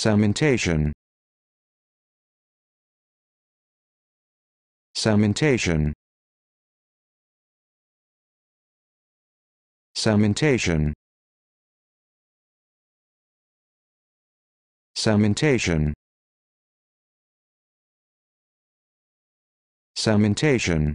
Cementation. Cementation. Cementation. Cementation. Cementation.